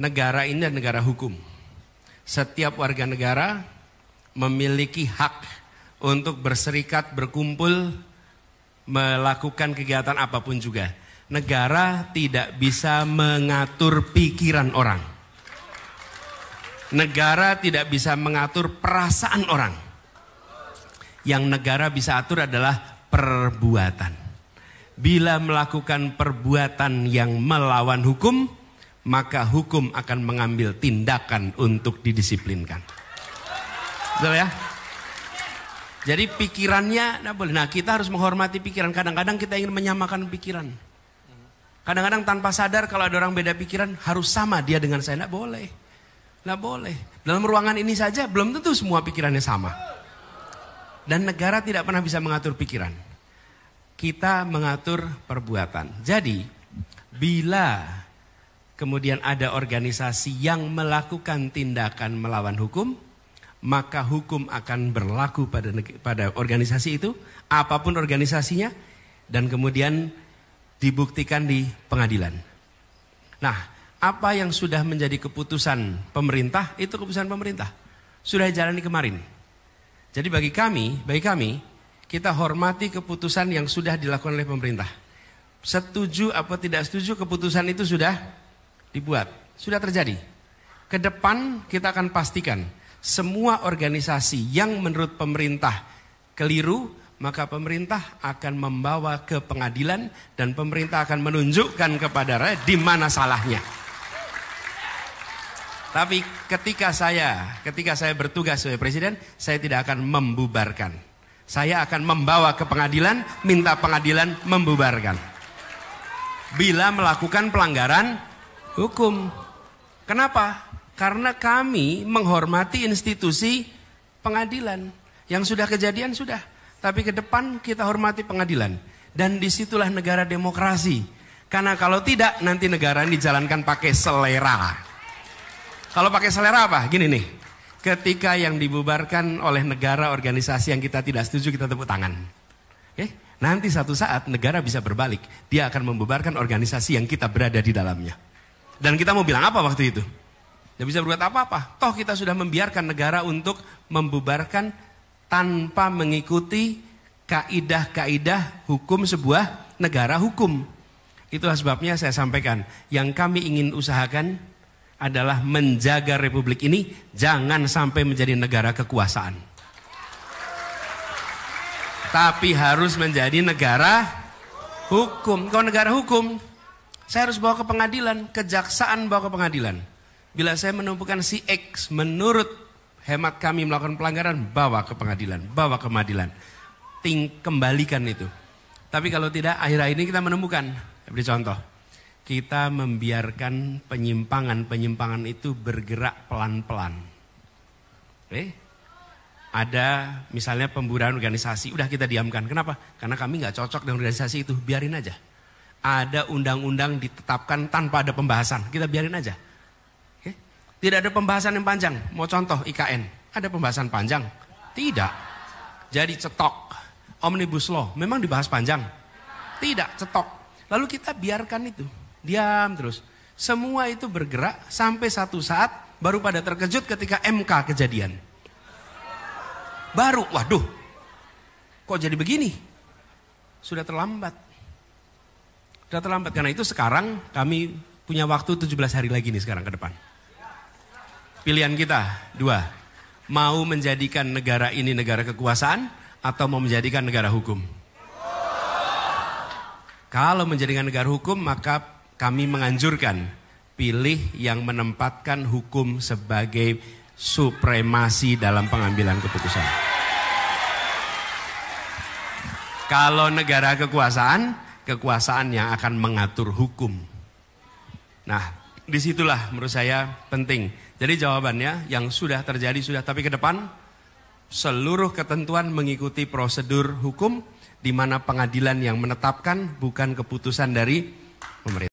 negara ini adalah negara hukum. Setiap warga negara memiliki hak untuk berserikat, berkumpul, melakukan kegiatan apapun juga. Negara tidak bisa mengatur pikiran orang. Negara tidak bisa mengatur perasaan orang. Yang negara bisa atur adalah perbuatan. Bila melakukan perbuatan yang melawan hukum, maka hukum akan mengambil tindakan untuk didisiplinkan. Betul ya? Jadi pikirannya nah boleh. Nah, kita harus menghormati pikiran. Kadang-kadang kita ingin menyamakan pikiran. Kadang-kadang tanpa sadar kalau ada orang beda pikiran harus sama dia dengan saya. Nggak boleh. Nggak boleh. Dalam ruangan ini saja belum tentu semua pikirannya sama. Dan negara tidak pernah bisa mengatur pikiran. Kita mengatur perbuatan. Jadi, bila kemudian ada organisasi yang melakukan tindakan melawan hukum, maka hukum akan berlaku pada pada organisasi itu, apapun organisasinya, dan kemudian dibuktikan di pengadilan. Nah, apa yang sudah menjadi keputusan pemerintah itu keputusan pemerintah sudah jalani kemarin. Jadi bagi kami, bagi kami kita hormati keputusan yang sudah dilakukan oleh pemerintah. Setuju atau tidak setuju keputusan itu sudah dibuat. Sudah terjadi. Ke depan kita akan pastikan semua organisasi yang menurut pemerintah keliru, maka pemerintah akan membawa ke pengadilan dan pemerintah akan menunjukkan kepada rakyat di mana salahnya. Tapi ketika saya, ketika saya bertugas sebagai presiden, saya tidak akan membubarkan. Saya akan membawa ke pengadilan, minta pengadilan membubarkan. Bila melakukan pelanggaran hukum. Kenapa? Karena kami menghormati institusi pengadilan. Yang sudah kejadian sudah. Tapi ke depan kita hormati pengadilan. Dan disitulah negara demokrasi. Karena kalau tidak nanti negara ini dijalankan pakai selera. Kalau pakai selera apa? Gini nih. Ketika yang dibubarkan oleh negara organisasi yang kita tidak setuju kita tepuk tangan. Oke? Eh, nanti satu saat negara bisa berbalik. Dia akan membubarkan organisasi yang kita berada di dalamnya. Dan kita mau bilang apa waktu itu? Tidak bisa berbuat apa-apa. Toh kita sudah membiarkan negara untuk membubarkan tanpa mengikuti kaidah-kaidah hukum sebuah negara hukum. Itulah sebabnya saya sampaikan, yang kami ingin usahakan adalah menjaga republik ini jangan sampai menjadi negara kekuasaan. Tapi harus menjadi negara hukum. Kalau negara hukum, saya harus bawa ke pengadilan, kejaksaan bawa ke pengadilan. Bila saya menemukan si X menurut hemat kami melakukan pelanggaran, bawa ke pengadilan, bawa ke pengadilan. Ting kembalikan itu. Tapi kalau tidak, akhirnya ini kita menemukan, beri contoh, kita membiarkan penyimpangan-penyimpangan itu bergerak pelan-pelan. Oke? Eh, ada misalnya pemburuan organisasi, udah kita diamkan. Kenapa? Karena kami nggak cocok dengan organisasi itu, biarin aja ada undang-undang ditetapkan tanpa ada pembahasan. Kita biarin aja. Tidak ada pembahasan yang panjang. Mau contoh IKN, ada pembahasan panjang? Tidak. Jadi cetok. Omnibus Law, memang dibahas panjang? Tidak, cetok. Lalu kita biarkan itu. Diam terus. Semua itu bergerak sampai satu saat baru pada terkejut ketika MK kejadian. Baru, waduh, kok jadi begini? Sudah terlambat. Sudah terlambat karena itu sekarang kami punya waktu 17 hari lagi nih sekarang ke depan. Pilihan kita dua, mau menjadikan negara ini negara kekuasaan atau mau menjadikan negara hukum. Kalau menjadikan negara hukum maka kami menganjurkan pilih yang menempatkan hukum sebagai supremasi dalam pengambilan keputusan. Kalau negara kekuasaan, kekuasaan yang akan mengatur hukum. Nah, disitulah menurut saya penting. Jadi jawabannya yang sudah terjadi sudah, tapi ke depan seluruh ketentuan mengikuti prosedur hukum di mana pengadilan yang menetapkan bukan keputusan dari pemerintah.